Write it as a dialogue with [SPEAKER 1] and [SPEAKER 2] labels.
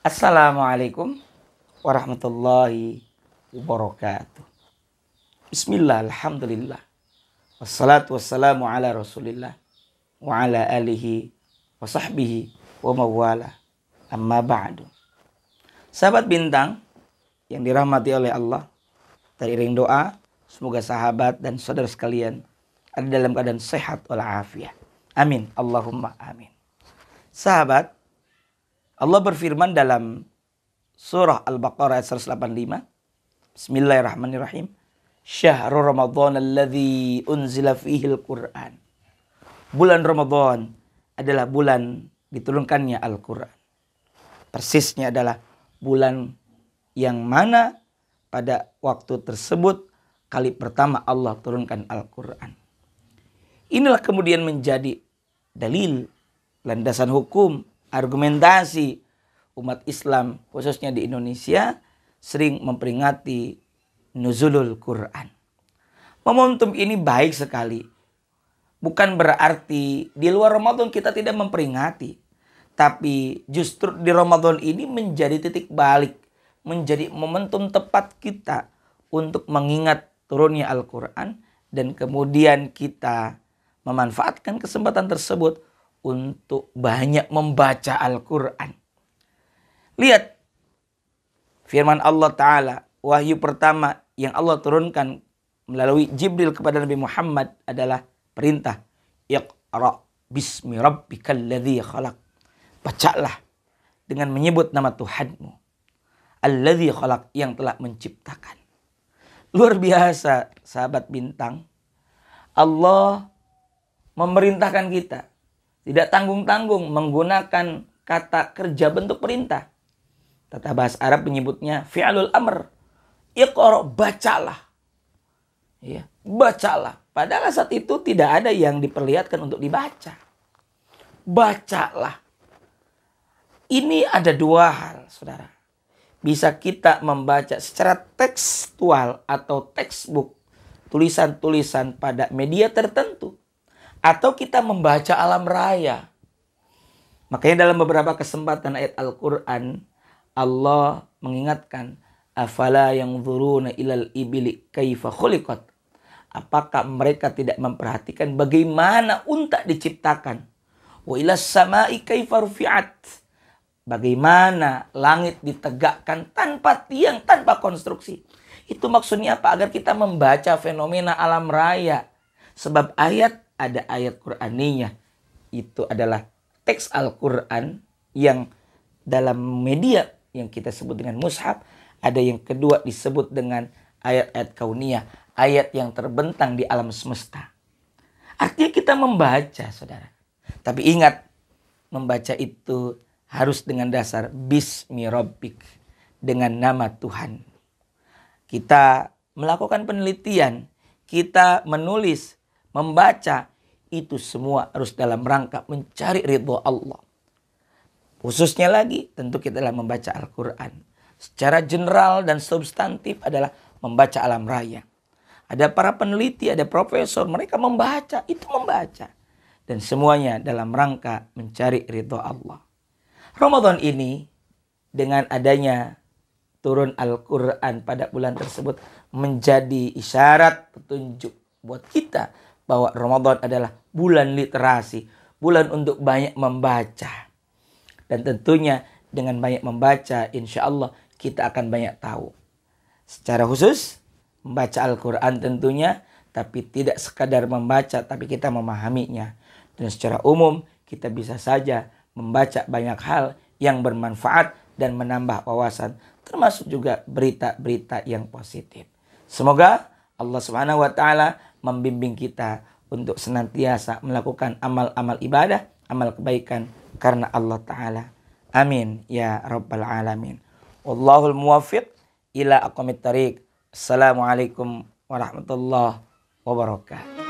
[SPEAKER 1] Assalamualaikum warahmatullahi wabarakatuh. Bismillah, alhamdulillah. Wassalatu wassalamu ala rasulillah wa ala alihi wa sahbihi wa mawala amma ba'du. Sahabat bintang yang dirahmati oleh Allah, teriring doa, semoga sahabat dan saudara sekalian ada dalam keadaan sehat walafiat. Amin. Allahumma amin. Sahabat, Allah berfirman dalam surah Al-Baqarah ayat 185. Bismillahirrahmanirrahim. Syahrul Ramadan alladhi unzila fihi Al-Quran. Bulan Ramadan adalah bulan diturunkannya Al-Quran. Persisnya adalah bulan yang mana pada waktu tersebut kali pertama Allah turunkan Al-Quran. Inilah kemudian menjadi dalil landasan hukum argumentasi umat Islam khususnya di Indonesia sering memperingati nuzulul Quran. Momentum ini baik sekali. Bukan berarti di luar Ramadan kita tidak memperingati. Tapi justru di Ramadan ini menjadi titik balik. Menjadi momentum tepat kita untuk mengingat turunnya Al-Quran. Dan kemudian kita memanfaatkan kesempatan tersebut untuk banyak membaca Al-Quran. Lihat firman Allah Ta'ala, wahyu pertama yang Allah turunkan melalui Jibril kepada Nabi Muhammad adalah perintah. Iqra bismi rabbikal ladhi khalaq. Bacalah dengan menyebut nama Tuhanmu. Alladhi khalaq yang telah menciptakan. Luar biasa sahabat bintang. Allah memerintahkan kita tidak tanggung-tanggung menggunakan kata kerja bentuk perintah. Tata bahasa Arab menyebutnya fi'alul amr. Iqra bacalah. Ya, bacalah. Padahal saat itu tidak ada yang diperlihatkan untuk dibaca. Bacalah. Ini ada dua hal, Saudara. Bisa kita membaca secara tekstual atau textbook tulisan-tulisan pada media tertentu atau kita membaca alam raya. Makanya dalam beberapa kesempatan ayat Al-Qur'an Allah mengingatkan afala yang dhuruna ilal ibili kaifa khuliqat. Apakah mereka tidak memperhatikan bagaimana unta diciptakan? Wa ilas sama'i kaifa rufi'at. Bagaimana langit ditegakkan tanpa tiang, tanpa konstruksi. Itu maksudnya apa? Agar kita membaca fenomena alam raya. Sebab ayat ada ayat Quraninya. Itu adalah teks Al-Quran yang dalam media yang kita sebut dengan mushaf. Ada yang kedua disebut dengan ayat-ayat kauniyah. Ayat yang terbentang di alam semesta. Artinya kita membaca saudara. Tapi ingat membaca itu harus dengan dasar bismi rabbik. Dengan nama Tuhan. Kita melakukan penelitian. Kita menulis membaca itu semua harus dalam rangka mencari ridho Allah. Khususnya lagi tentu kita dalam membaca Al-Quran. Secara general dan substantif adalah membaca alam raya. Ada para peneliti, ada profesor, mereka membaca, itu membaca. Dan semuanya dalam rangka mencari ridho Allah. Ramadan ini dengan adanya turun Al-Quran pada bulan tersebut menjadi isyarat petunjuk buat kita bahwa Ramadan adalah bulan literasi, bulan untuk banyak membaca. Dan tentunya dengan banyak membaca, insya Allah kita akan banyak tahu. Secara khusus, membaca Al-Quran tentunya, tapi tidak sekadar membaca, tapi kita memahaminya. Dan secara umum, kita bisa saja membaca banyak hal yang bermanfaat dan menambah wawasan, termasuk juga berita-berita yang positif. Semoga Allah Subhanahu wa taala membimbing kita untuk senantiasa melakukan amal-amal ibadah, amal kebaikan karena Allah Ta'ala. Amin. Ya Rabbal Alamin. Wallahul muwafiq ila aqamit tariq. Assalamualaikum warahmatullahi wabarakatuh.